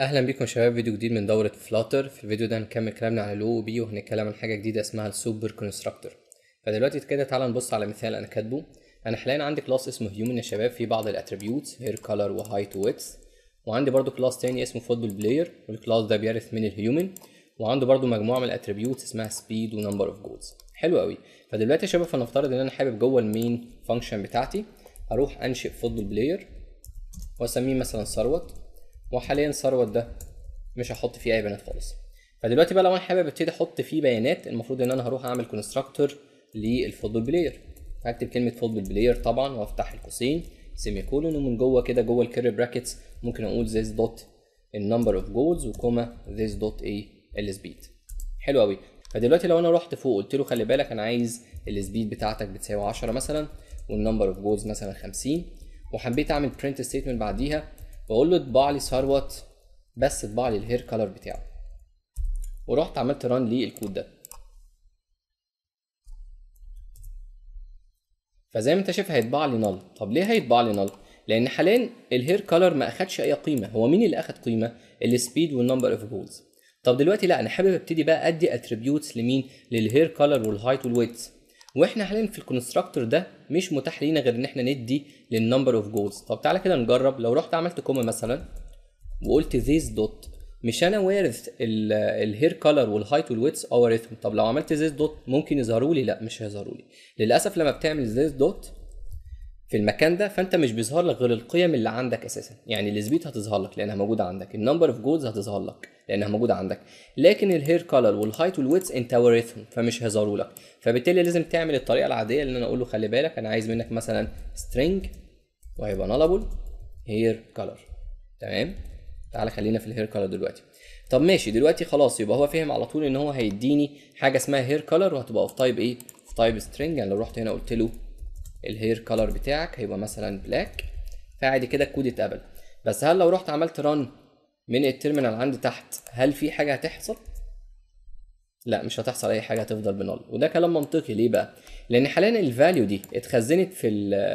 اهلا بيكم شباب فيديو جديد من دوره فلاتر في الفيديو ده هنكمل كلامنا عن الاو بي وهنتكلم عن حاجه جديده اسمها السوبر كونستراكتور فدلوقتي كده تعالى نبص على مثال انا كاتبه انا حاليا عندي كلاس اسمه هيومن يا شباب فيه بعض الاتريبيوتس هير كلر وهايت ويتس وعندي برضو كلاس تاني اسمه فوتبول بلاير والكلاس ده بيرث من الهيومن وعنده برضو مجموعه من الاتريبيوتس اسمها سبيد ونمبر اوف جولز حلو قوي فدلوقتي يا شباب فنفترض ان انا حابب جوه المين فانكشن بتاعتي اروح انشئ فوتبول بلاير واسميه مثلا ثروت وحاليا ثروت ده مش هحط فيه اي بيانات خالص فدلوقتي بقى لو انا حابب ابتدي احط فيه بيانات المفروض ان انا هروح اعمل كونستراكتور للفوتبول بلاير هكتب كلمه فوتبول بلاير طبعا وافتح القوسين سيمي كولون ومن جوه كده جوه الكيري براكتس ممكن اقول ذيس دوت النمبر اوف جولز وكوما ذيس دوت اي السبيد حلو قوي فدلوقتي لو انا رحت فوق قلت له خلي بالك انا عايز السبيد بتاعتك بتساوي 10 مثلا والنمبر اوف جولز مثلا 50 وحبيت اعمل برنت ستيتمنت بعديها واقول له اطبع لي ثروت بس اطبع لي الهير كلر بتاعه ورحت عملت ران للكود ده فزي ما انت شايف هيطبع لي نل طب ليه هيطبع لي نل لان حاليا الهير كلر ما اخدش اي قيمه هو مين اللي اخد قيمه السبيد والنمبر اوف بولز طب دلوقتي لا انا حابب ابتدي بقى ادي اتريبيوتس لمين للهير كلر والهايت والويتس واحنا حاليا في الكونستراكتور ده مش متاح لينا غير ان احنا ندي للنمبر اوف جولز طب تعالى كده نجرب لو رحت عملت كوما مثلا وقلت ذيس دوت مش انا وارث الهير كولر والهايت والويتس او ريثم طب لو عملت ذيس دوت ممكن يظهروا لي لا مش هيظهروا لي للاسف لما بتعمل ذيس دوت في المكان ده فانت مش بيظهر لك غير القيم اللي عندك اساسا يعني السبيد هتظهر لك لانها موجوده عندك النمبر اوف جولز هتظهر لك لانها موجوده عندك لكن الهير كلر والهايت والويتس انت وارثهم فمش هيظهروا لك فبالتالي لازم تعمل الطريقه العاديه اللي انا اقول له خلي بالك انا عايز منك مثلا سترينج وهيبقى نلبل هير كلر تمام تعالى خلينا في الهير كلر دلوقتي طب ماشي دلوقتي خلاص يبقى هو فهم على طول ان هو هيديني حاجه اسمها هير كلر وهتبقى في تايب ايه في تايب سترينج يعني لو رحت هنا قلت له الهير كلر بتاعك هيبقى مثلا بلاك فعادي كده الكود اتقبل بس هل لو رحت عملت ران من التيرمينال عندي تحت هل في حاجه هتحصل لا مش هتحصل اي حاجه هتفضل بنل وده كلام منطقي ليه بقى لان حاليا الفاليو دي اتخزنت في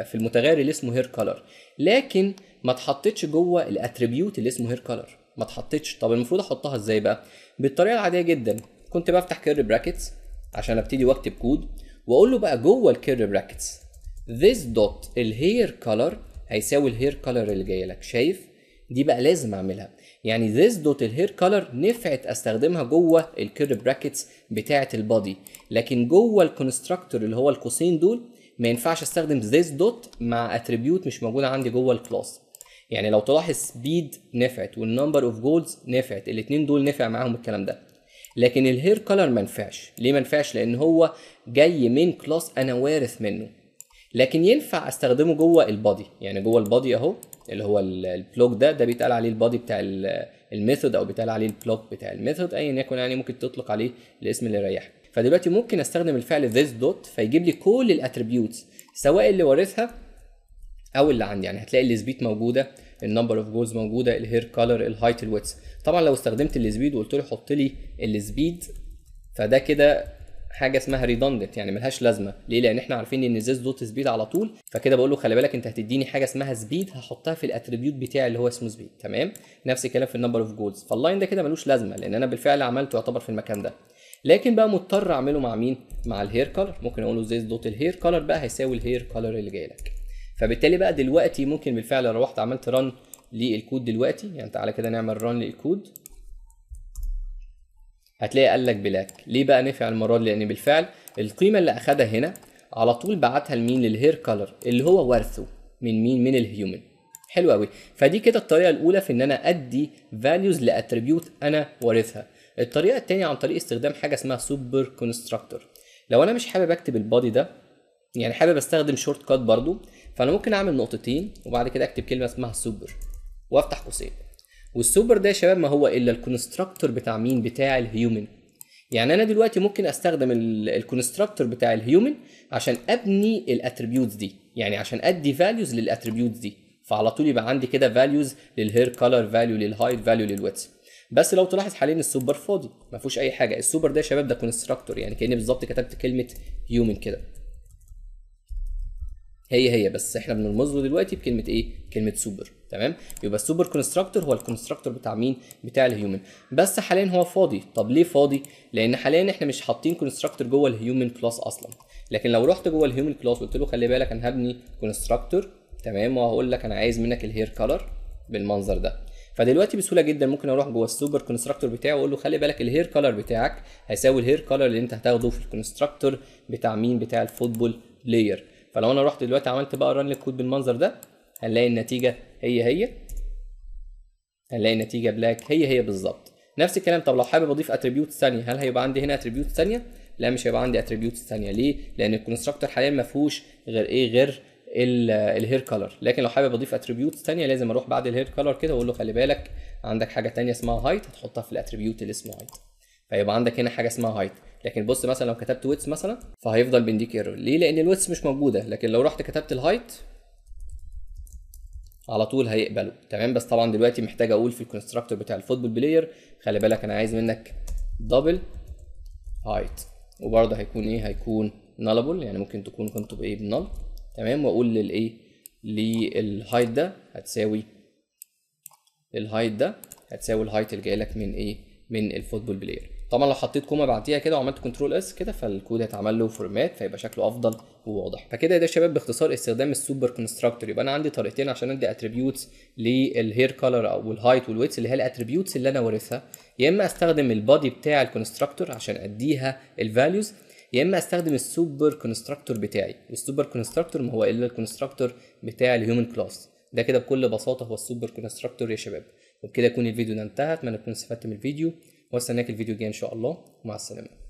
في المتغير اللي اسمه هير كلر لكن ما اتحطتش جوه الاتريبيوت اللي اسمه هير كلر ما اتحطتش طب المفروض احطها ازاي بقى بالطريقه العاديه جدا كنت بفتح كير براكتس عشان ابتدي واكتب كود واقول له بقى جوه الكير براكتس this dot الهير color هيساوي الهير color اللي جاي لك شايف دي بقى لازم اعملها يعني this dot الهير color نفعت استخدمها جوه الكير براكتس بتاعه البادي لكن جوه الكونستراكتور اللي هو القوسين دول ما ينفعش استخدم this dot مع اتريبيوت مش موجوده عندي جوه الكلاس يعني لو تلاحظ سبيد نفعت والنمبر اوف جولز نفعت الاثنين دول نفع معاهم الكلام ده لكن الهير كولر ما نفعش ليه ما نفعش لان هو جاي من كلاس انا وارث منه لكن ينفع استخدمه جوه البادي يعني جوه البادي اهو اللي هو البلوك ده ده بيتقال عليه البادي بتاع الميثود او بيتقال عليه البلوك بتاع الميثود ايا يكن يعني ممكن تطلق عليه الاسم اللي يريحك فدلوقتي ممكن استخدم الفعل this دوت فيجيب لي كل الاتريبيوتس سواء اللي وارثها او اللي عندي يعني هتلاقي السبيد موجوده النمبر اوف جولز موجوده الهير كالر الهايت الويتس طبعا لو استخدمت السبيد وقلت له حط لي السبيد فده كده حاجه اسمها ريدندنت يعني ملهاش لازمه ليه لان احنا عارفين ان زيز دوت سبيد على طول فكده بقول له خلي بالك انت هتديني حاجه اسمها سبيد هحطها في الاتريبيوت بتاعي اللي هو اسمه سبيد تمام نفس الكلام في النمبر اوف جولز فاللاين ده كده ملوش لازمه لان انا بالفعل عملته يعتبر في المكان ده لكن بقى مضطر اعمله مع مين مع الهير كلر ممكن اقول له زيز دوت الهير كلر بقى هيساوي الهير كلر اللي جاي لك فبالتالي بقى دلوقتي ممكن بالفعل لو رحت عملت ران للكود دلوقتي يعني تعالى كده نعمل ران للكود هتلاقي قال لك بلاك ليه بقى نفع المره دي لان بالفعل القيمه اللي اخدها هنا على طول بعتها لمين للهير كلر اللي هو ورثه من مين من الهيومن حلو قوي فدي كده الطريقه الاولى في ان انا ادي فاليوز لاتريبيوت انا وارثها الطريقه الثانيه عن طريق استخدام حاجه اسمها سوبر كونستراكتور لو انا مش حابب اكتب البادي ده يعني حابب استخدم شورت كات برضو فانا ممكن اعمل نقطتين وبعد كده اكتب كلمه اسمها سوبر وافتح قوسين والسوبر ده يا شباب ما هو الا الكونستراكتور بتاع مين بتاع الهيومن يعني انا دلوقتي ممكن استخدم الكونستراكتور بتاع الهيومن عشان ابني الاتريبيوتس دي يعني عشان ادي فاليوز للاتريبيوتس دي فعلى طول يبقى عندي كده فاليوز للهير كولر فاليو للهايت فاليو للويتس بس لو تلاحظ حاليا السوبر فاضي ما فيهوش اي حاجه السوبر ده يا شباب ده كونستراكتور يعني كاني بالظبط كتبت كلمه هيومن كده هي هي بس احنا بنرمز له دلوقتي بكلمه ايه كلمه سوبر تمام يبقى السوبر كونستراكتور هو الكونستراكتور بتاع مين بتاع الهيومن بس حاليا هو فاضي طب ليه فاضي لان حاليا احنا مش حاطين كونستراكتور جوه الهيومن كلاس اصلا لكن لو رحت جوه الهيومن كلاس قلت له خلي بالك انا هبني كونستراكتور تمام وهقول لك انا عايز منك الهير كلر بالمنظر ده فدلوقتي بسهوله جدا ممكن اروح جوه السوبر كونستراكتور بتاعي واقول له خلي بالك الهير كلر بتاعك هيساوي الهير كلر اللي انت هتاخده في الكونستراكتور بتاع مين بتاع الفوتبول بلاير فلو انا رحت دلوقتي عملت بقى ران للكود بالمنظر ده هنلاقي النتيجه هي هي هنلاقي النتيجه بلاك هي هي بالظبط نفس الكلام طب لو حابب اضيف اتريبيوت ثانيه هل هيبقى عندي هنا اتريبيوت ثانيه لا مش هيبقى عندي اتريبيوت ثانيه ليه لان الكونستراكتور حاليا ما فيهوش غير ايه غير الهير كولر لكن لو حابب اضيف اتريبيوت ثانيه لازم اروح بعد الهير كولر كده واقول له خلي بالك عندك حاجه ثانيه اسمها هايت هتحطها في الاتريبيوت اللي اسمه هايت فيبقى عندك هنا حاجه اسمها هايت لكن بص مثلا لو كتبت ويتس مثلا فهيفضل بينديك ايرور ليه لان الويتس مش موجوده لكن لو رحت كتبت الهايت على طول هيقبله تمام بس طبعا دلوقتي محتاج اقول في الكونستراكتور بتاع الفوتبول بلاير خلي بالك انا عايز منك دبل هايت وبرده هيكون ايه هيكون نالبل يعني ممكن تكون كنت بايه بنال تمام واقول للايه للهايت ده هتساوي الهايت ده هتساوي الهايت اللي جاي لك من ايه من الفوتبول بلاير طبعا لو حطيت كومه بعديها كده وعملت كنترول اس كده فالكود هيتعمل له فورمات فيبقى شكله افضل وواضح فكده ده يا شباب باختصار استخدام السوبر كونستراكتور يبقى انا عندي طريقتين عشان ادي اتريبيوتس للهير كولر او الهايت والويتس اللي هي الاتريبيوتس اللي انا وارثها يا اما استخدم البادي بتاع الكونستراكتور عشان اديها الفاليوز يا اما استخدم السوبر كونستراكتور بتاعي والسوبر كونستراكتور ما هو الا الكونستراكتور بتاع الهيومن كلاس ده كده بكل بساطه هو السوبر كونستراكتور يا شباب وبكده يكون الفيديو ده انتهى اتمنى تكونوا استفدتوا من الفيديو واستناك الفيديو الجاي ان شاء الله مع السلامه